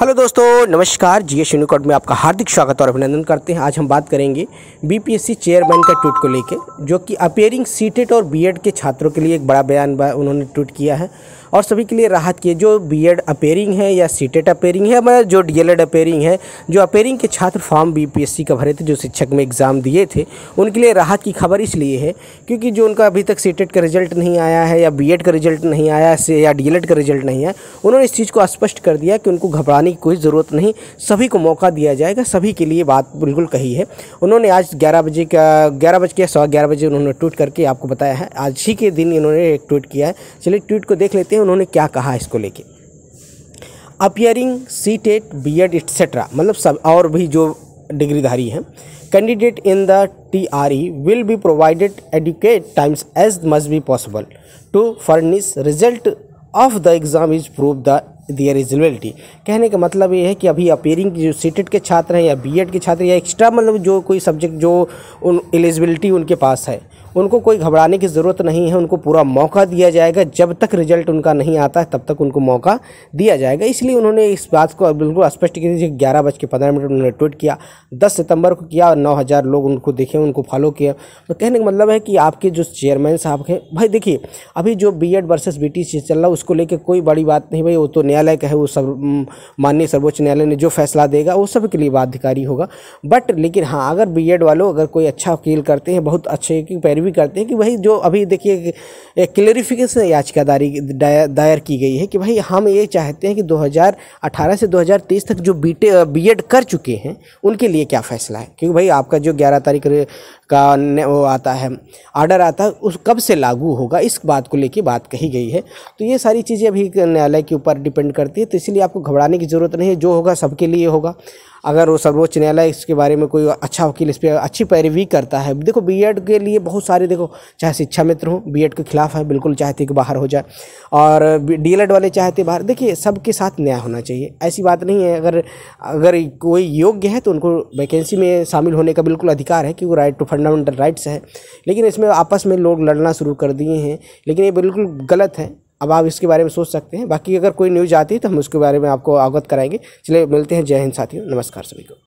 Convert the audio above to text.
hello दोस्तों नमस्कार G S यूनिकॉर्ड में आपका हार्दिक स्वागत और अभिनंदन करते हैं आज हम बात करेंगे बीपीएससी चेयरमैन का ट्वीट को लेकर जो कि अपेयरिंग सीटेट और बीएड के छात्रों के लिए एक बड़ा बयान उन्होंने ट्वीट किया है और सभी के लिए राहत की जो बीएड अपेयरिंग है या सीटेट अपेयरिंग है मतलब जो डीएलएड अपेयरिंग है जो अपेयरिंग के छात्र फॉर्म बीपीएससी का भरे थे जो शिक्षक में एग्ज़ाम दिए थे उनके लिए राहत की खबर इसलिए है क्योंकि जो उनका अभी तक सीटेट का रिजल्ट नहीं आया है या बी का रिजल्ट नहीं आया या डी का रिजल्ट नहीं आया उन्होंने इस चीज़ को स्पष्ट कर दिया कि उनको घबराने घबराने की कोई ज़रूरत नहीं सभी को मौका दिया जाएगा सभी के लिए बात बिल्कुल कही है उन्होंने आज ग्यारह बजे का ग्यारह बज के सवा ग्यारह बजे उन्होंने ट्वीट करके आपको बताया है आज ही के दिन इन्होंने एक ट्वीट किया है चलिए ट्वीट को देख लेते हैं उन्होंने क्या कहा इसको लेके appearing C TET B Ed etcetera मतलब सब और भी जो डिग्रीधारी हैं candidate in the T R E will be provided adequate times as must be possible to furnish result of the exam is prove the there is कहने का मतलब ये है कि अभी अपेयरिंग जो सीटेड के छात्र हैं या बीएड के छात्र या एक्स्ट्रा मतलब जो कोई सब्जेक्ट जो उन एलिजिबिलिटी उनके पास है उनको कोई घबराने की ज़रूरत नहीं है उनको पूरा मौका दिया जाएगा जब तक रिजल्ट उनका नहीं आता है तब तक उनको मौका दिया जाएगा इसलिए उन्होंने इस बात को बिल्कुल स्पष्ट किया थी ग्यारह बज के पंद्रह मिनट उन्होंने ट्वीट किया दस सितंबर को किया और नौ हज़ार लोग उनको देखे उनको फॉलो किया तो कहने का मतलब है कि आपके जो चेयरमैन साहब हैं भाई देखिए अभी जो बी एड वर्सेज बी चीज़ चल रहा है उसको लेकर कोई बड़ी बात नहीं भाई वो तो न्यायालय का है वो सब माननीय सर्वोच्च न्यायालय ने जो फैसला देगा वो सब के लिए बाध्यकारी होगा बट लेकिन हाँ अगर बी वालों अगर कोई अच्छा वकील करते हैं बहुत अच्छे की पैरवी भी करते हैं कि भाई जो अभी देखिए क्लेरिफिकेशन याचिका दायर की गई है कि भाई हम ये चाहते हैं कि 2018 से 2030 तक जो बीटे बीएड कर चुके हैं उनके लिए क्या फ़ैसला है क्योंकि भाई आपका जो 11 तारीख का वो आता है आर्डर आता है उस कब से लागू होगा इस बात को लेकर बात कही गई है तो ये सारी चीज़ें अभी न्यायालय के ऊपर डिपेंड करती है तो इसलिए आपको घबराने की ज़रूरत नहीं है जो होगा सबके लिए होगा अगर वो सर्वोच्च न्यायालय इसके बारे में कोई अच्छा वकील इस पर अच्छी पैरवी करता है देखो बी के लिए बहुत सारे देखो चाहे शिक्षा मित्र हो बी के खिलाफ है बिल्कुल चाहते तो कि बाहर हो जाए और डी वाले चाहते बाहर देखिए सबके साथ न्याय होना चाहिए ऐसी बात नहीं है अगर अगर कोई योग्य है तो उनको वैकेंसी में शामिल होने का बिल्कुल अधिकार है कि वो राइट टू फंडामेंटल राइट्स है लेकिन इसमें आपस में लोग लड़ना शुरू कर दिए हैं लेकिन ये बिल्कुल गलत है अब आप इसके बारे में सोच सकते हैं बाकी अगर कोई न्यूज़ आती है तो हम उसके बारे में आपको अवगत कराएंगे चलिए मिलते हैं जय हिंद साथियों नमस्कार सभी को